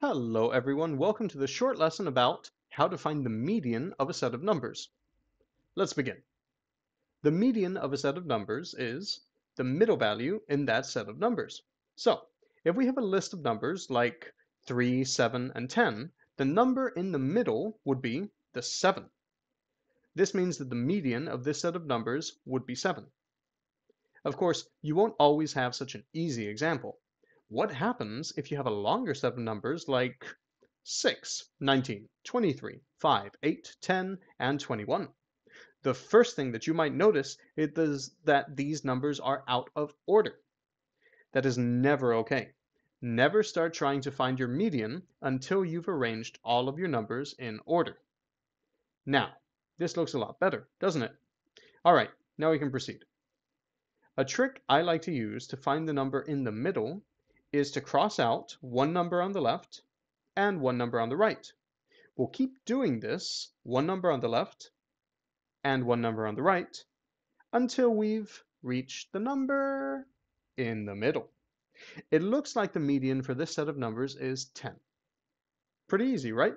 Hello everyone, welcome to the short lesson about how to find the median of a set of numbers. Let's begin. The median of a set of numbers is the middle value in that set of numbers. So, if we have a list of numbers like 3, 7, and 10, the number in the middle would be the 7. This means that the median of this set of numbers would be 7. Of course, you won't always have such an easy example. What happens if you have a longer set of numbers like 6, 19, 23, 5, 8, 10, and 21? The first thing that you might notice is that these numbers are out of order. That is never okay. Never start trying to find your median until you've arranged all of your numbers in order. Now, this looks a lot better, doesn't it? All right, now we can proceed. A trick I like to use to find the number in the middle is to cross out one number on the left and one number on the right. We'll keep doing this, one number on the left and one number on the right, until we've reached the number in the middle. It looks like the median for this set of numbers is 10. Pretty easy, right?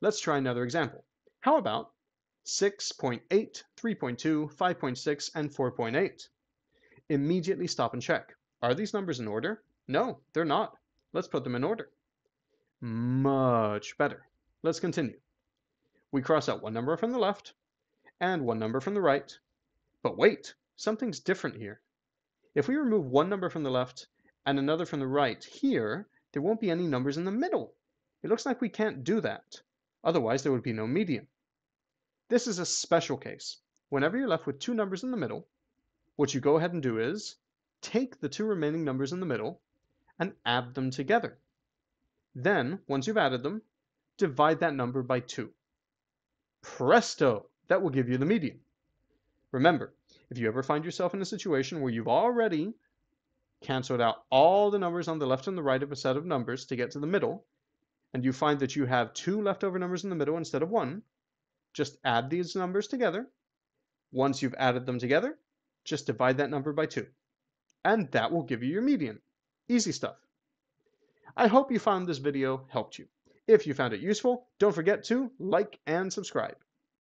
Let's try another example. How about 6.8, 3.2, 5.6, and 4.8? Immediately stop and check. Are these numbers in order? No, they're not. Let's put them in order. Much better. Let's continue. We cross out one number from the left and one number from the right. But wait, something's different here. If we remove one number from the left and another from the right here, there won't be any numbers in the middle. It looks like we can't do that. Otherwise, there would be no median. This is a special case. Whenever you're left with two numbers in the middle, what you go ahead and do is take the two remaining numbers in the middle and add them together. Then, once you've added them, divide that number by 2. Presto! That will give you the median. Remember, if you ever find yourself in a situation where you've already canceled out all the numbers on the left and the right of a set of numbers to get to the middle, and you find that you have two leftover numbers in the middle instead of one, just add these numbers together. Once you've added them together, just divide that number by 2. And that will give you your median. Easy stuff. I hope you found this video helped you. If you found it useful, don't forget to like and subscribe.